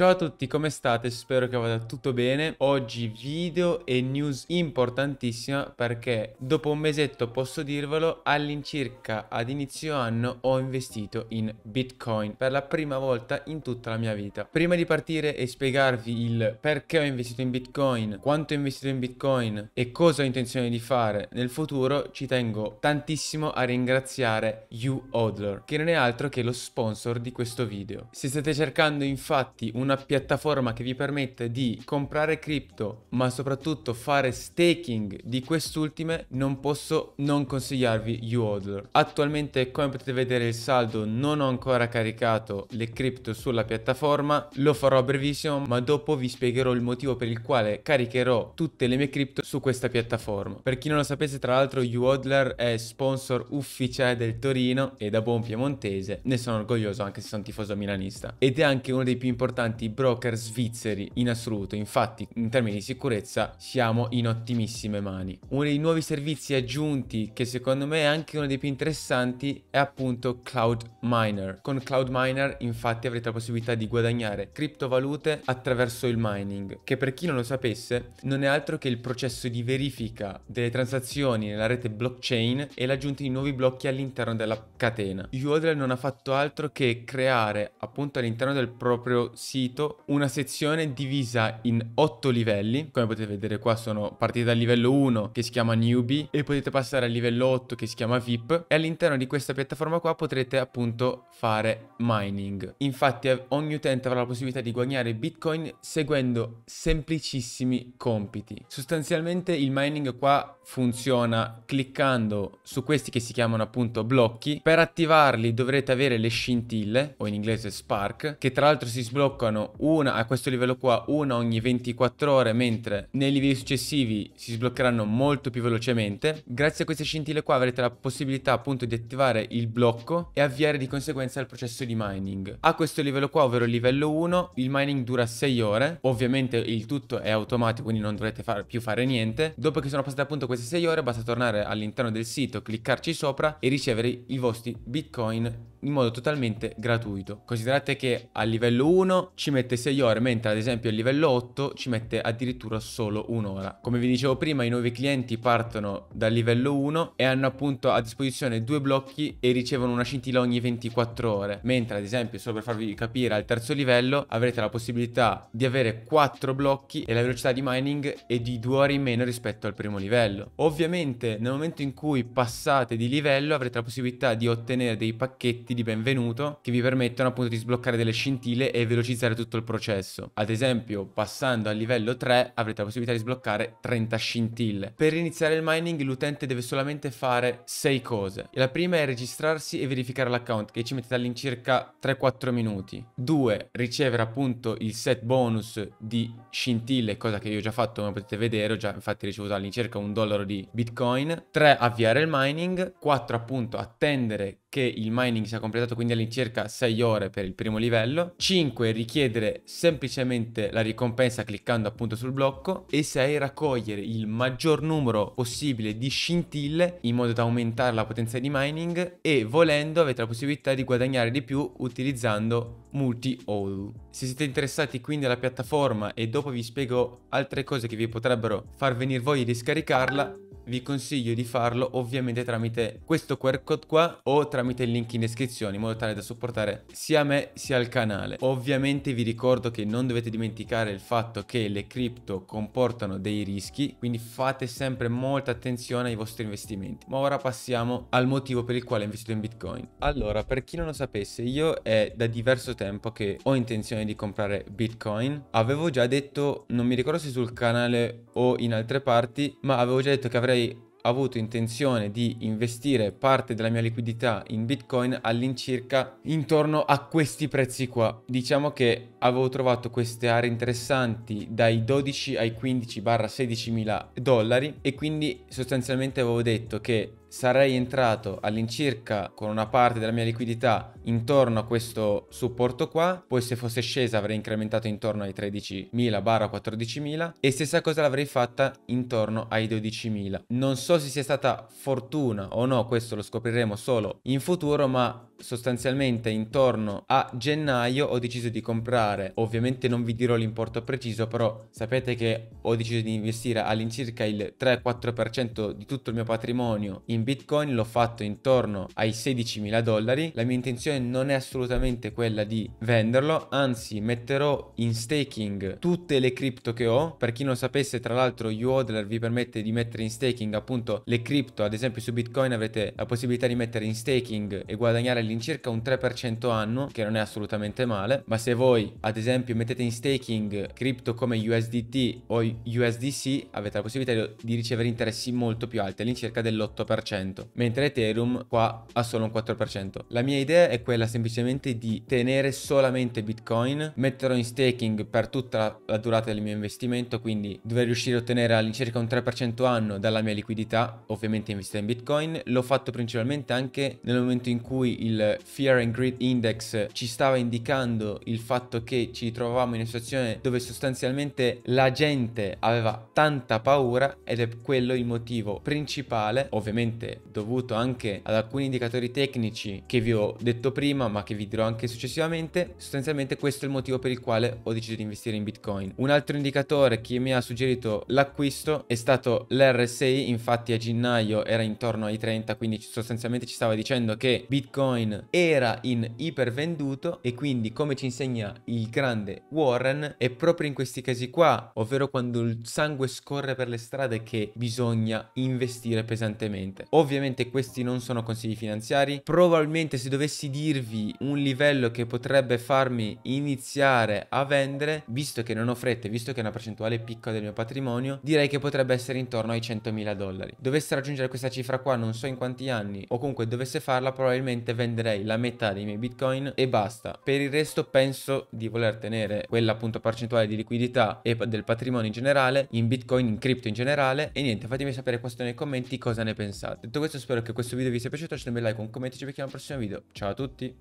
Ciao a tutti, come state? Spero che vada tutto bene. Oggi video e news importantissima perché dopo un mesetto posso dirvelo, all'incirca ad inizio anno ho investito in Bitcoin per la prima volta in tutta la mia vita. Prima di partire e spiegarvi il perché ho investito in Bitcoin, quanto ho investito in Bitcoin e cosa ho intenzione di fare nel futuro, ci tengo tantissimo a ringraziare YouOdler, che non è altro che lo sponsor di questo video. Se state cercando infatti un una piattaforma che vi permette di comprare cripto ma soprattutto fare staking di quest'ultime non posso non consigliarvi Uodler. Attualmente come potete vedere il saldo non ho ancora caricato le cripto sulla piattaforma, lo farò a brevissimo ma dopo vi spiegherò il motivo per il quale caricherò tutte le mie cripto su questa piattaforma. Per chi non lo sapesse tra l'altro UODLer è sponsor ufficiale del Torino e da buon piemontese ne sono orgoglioso anche se sono tifoso milanista ed è anche uno dei più importanti importanti broker svizzeri in assoluto, infatti in termini di sicurezza siamo in ottimissime mani. Uno dei nuovi servizi aggiunti che secondo me è anche uno dei più interessanti è appunto Cloud Miner. Con Cloud Miner infatti avrete la possibilità di guadagnare criptovalute attraverso il mining, che per chi non lo sapesse non è altro che il processo di verifica delle transazioni nella rete blockchain e l'aggiunta di nuovi blocchi all'interno della catena. Yodel non ha fatto altro che creare appunto all'interno del proprio sito sito una sezione divisa in 8 livelli, come potete vedere qua sono partite dal livello 1 che si chiama newbie e potete passare al livello 8 che si chiama VIP e all'interno di questa piattaforma qua potrete appunto fare mining. Infatti eh, ogni utente avrà la possibilità di guadagnare bitcoin seguendo semplicissimi compiti. Sostanzialmente il mining qua funziona cliccando su questi che si chiamano appunto blocchi. Per attivarli dovrete avere le scintille o in inglese spark che tra l'altro si sbloccano sbloccano una a questo livello qua una ogni 24 ore mentre nei livelli successivi si sbloccheranno molto più velocemente grazie a queste scintille qua avrete la possibilità appunto di attivare il blocco e avviare di conseguenza il processo di mining a questo livello qua ovvero livello 1 il mining dura 6 ore ovviamente il tutto è automatico quindi non dovrete far più fare niente dopo che sono passate appunto queste 6 ore basta tornare all'interno del sito cliccarci sopra e ricevere i vostri bitcoin in modo totalmente gratuito. Considerate che a livello 1 ci mette 6 ore, mentre ad esempio il livello 8 ci mette addirittura solo un'ora. Come vi dicevo prima, i nuovi clienti partono dal livello 1 e hanno appunto a disposizione due blocchi e ricevono una scintilla ogni 24 ore, mentre ad esempio, solo per farvi capire, al terzo livello avrete la possibilità di avere 4 blocchi e la velocità di mining è di 2 ore in meno rispetto al primo livello. Ovviamente nel momento in cui passate di livello avrete la possibilità di ottenere dei pacchetti di benvenuto che vi permettono appunto di sbloccare delle scintille e velocizzare iniziare tutto il processo. Ad esempio, passando al livello 3 avrete la possibilità di sbloccare 30 scintille. Per iniziare il mining l'utente deve solamente fare 6 cose. La prima è registrarsi e verificare l'account che ci mette all'incirca 3-4 minuti. 2. Ricevere appunto il set bonus di scintille, cosa che io ho già fatto come potete vedere, ho già infatti ricevuto all'incirca un dollaro di bitcoin. 3. Avviare il mining. 4. Appunto attendere che il mining sia completato quindi all'incirca 6 ore per il primo livello, 5 richiedere semplicemente la ricompensa cliccando appunto sul blocco e 6 raccogliere il maggior numero possibile di scintille in modo da aumentare la potenza di mining e volendo avete la possibilità di guadagnare di più utilizzando multi all. Se siete interessati quindi alla piattaforma e dopo vi spiego altre cose che vi potrebbero far venire voglia di scaricarla, vi consiglio di farlo ovviamente tramite questo QR code qua o tramite il link in descrizione in modo tale da supportare sia me sia il canale. Ovviamente vi ricordo che non dovete dimenticare il fatto che le cripto comportano dei rischi, quindi fate sempre molta attenzione ai vostri investimenti. Ma ora passiamo al motivo per il quale ho investito in Bitcoin. Allora, per chi non lo sapesse, io è da diverso tempo che ho intenzione di comprare Bitcoin. Avevo già detto, non mi ricordo se sul canale o in altre parti, ma avevo già detto che avrei avrei avuto intenzione di investire parte della mia liquidità in bitcoin all'incirca intorno a questi prezzi qua diciamo che avevo trovato queste aree interessanti dai 12 ai 15 barra 16 mila dollari e quindi sostanzialmente avevo detto che sarei entrato all'incirca con una parte della mia liquidità intorno a questo supporto qua, poi se fosse scesa avrei incrementato intorno ai 13.000-14.000 e stessa cosa l'avrei fatta intorno ai 12.000. Non so se sia stata fortuna o no, questo lo scopriremo solo in futuro, ma sostanzialmente intorno a gennaio ho deciso di comprare, ovviamente non vi dirò l'importo preciso, però sapete che ho deciso di investire all'incirca il 3-4% di tutto il mio patrimonio in in bitcoin l'ho fatto intorno ai 16.000 dollari la mia intenzione non è assolutamente quella di venderlo anzi metterò in staking tutte le cripto che ho per chi non sapesse tra l'altro YouOdler vi permette di mettere in staking appunto le cripto ad esempio su bitcoin avete la possibilità di mettere in staking e guadagnare all'incirca un 3% anno che non è assolutamente male ma se voi ad esempio mettete in staking cripto come USDT o USDC avete la possibilità di ricevere interessi molto più alti all'incirca dell'8% 4%, mentre Ethereum qua ha solo un 4%. La mia idea è quella semplicemente di tenere solamente Bitcoin, metterlo in staking per tutta la durata del mio investimento, quindi dovrei riuscire a ottenere all'incirca un 3% anno dalla mia liquidità, ovviamente investita in Bitcoin. L'ho fatto principalmente anche nel momento in cui il Fear and Greed Index ci stava indicando il fatto che ci trovavamo in una situazione dove sostanzialmente la gente aveva tanta paura ed è quello il motivo principale, ovviamente sicuramente dovuto anche ad alcuni indicatori tecnici che vi ho detto prima ma che vi dirò anche successivamente, sostanzialmente questo è il motivo per il quale ho deciso di investire in Bitcoin. Un altro indicatore che mi ha suggerito l'acquisto è stato l'RSI, infatti a gennaio era intorno ai 30, quindi sostanzialmente ci stava dicendo che Bitcoin era in ipervenduto e quindi come ci insegna il grande Warren è proprio in questi casi qua, ovvero quando il sangue scorre per le strade che bisogna investire pesantemente. Ovviamente questi non sono consigli finanziari. Probabilmente se dovessi dirvi un livello che potrebbe farmi iniziare a vendere, visto che non ho fretta, visto che è una percentuale piccola del mio patrimonio, direi che potrebbe essere intorno ai 100.000 dollari. Dovesse raggiungere questa cifra qua, non so in quanti anni, o comunque dovesse farla, probabilmente venderei la metà dei miei bitcoin e basta. Per il resto penso di voler tenere quella appunto percentuale di liquidità e del patrimonio in generale, in bitcoin, in cripto in generale, e niente, fatemi sapere questo nei commenti cosa ne pensate. Detto questo spero che questo video vi sia piaciuto, lasciate un bel like, un commento e ci vediamo al prossimo video. Ciao a tutti!